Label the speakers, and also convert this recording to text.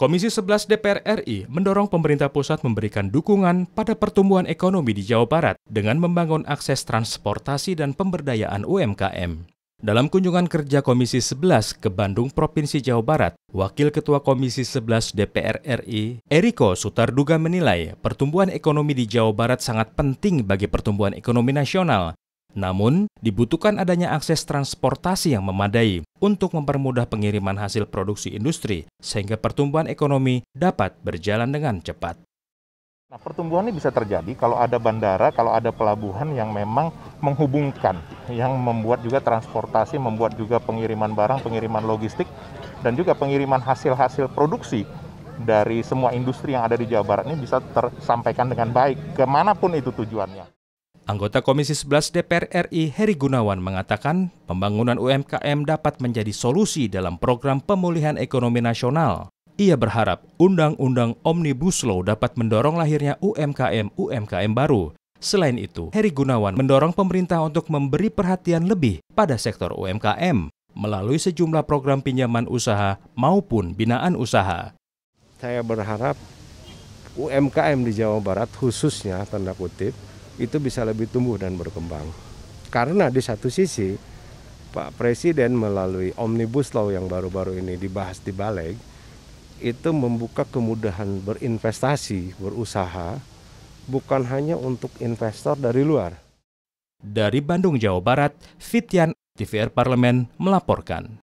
Speaker 1: Komisi 11 DPR RI mendorong pemerintah pusat memberikan dukungan pada pertumbuhan ekonomi di Jawa Barat dengan membangun akses transportasi dan pemberdayaan UMKM. Dalam kunjungan kerja Komisi 11 ke Bandung, Provinsi Jawa Barat, Wakil Ketua Komisi 11 DPR RI, Eriko Sutarduga menilai pertumbuhan ekonomi di Jawa Barat sangat penting bagi pertumbuhan ekonomi nasional namun, dibutuhkan adanya akses transportasi yang memadai untuk mempermudah pengiriman hasil produksi industri sehingga pertumbuhan ekonomi dapat berjalan dengan cepat.
Speaker 2: Nah, pertumbuhan ini bisa terjadi kalau ada bandara, kalau ada pelabuhan yang memang menghubungkan, yang membuat juga transportasi, membuat juga pengiriman barang, pengiriman logistik, dan juga pengiriman hasil-hasil produksi dari semua industri yang ada di Jawa Barat ini bisa tersampaikan dengan baik, kemanapun itu tujuannya.
Speaker 1: Anggota Komisi 11 DPR RI Heri Gunawan mengatakan pembangunan UMKM dapat menjadi solusi dalam program pemulihan ekonomi nasional. Ia berharap Undang-Undang Omnibus Law dapat mendorong lahirnya UMKM-UMKM baru. Selain itu, Heri Gunawan mendorong pemerintah untuk memberi perhatian lebih pada sektor UMKM melalui sejumlah program pinjaman usaha maupun binaan usaha.
Speaker 3: Saya berharap UMKM di Jawa Barat khususnya tanda kutip itu bisa lebih tumbuh dan berkembang. Karena di satu sisi Pak Presiden melalui Omnibus Law yang baru-baru ini dibahas di Baleg itu membuka kemudahan berinvestasi, berusaha bukan hanya
Speaker 1: untuk investor dari luar. Dari Bandung, Jawa Barat, Fitian TVR Parlemen melaporkan.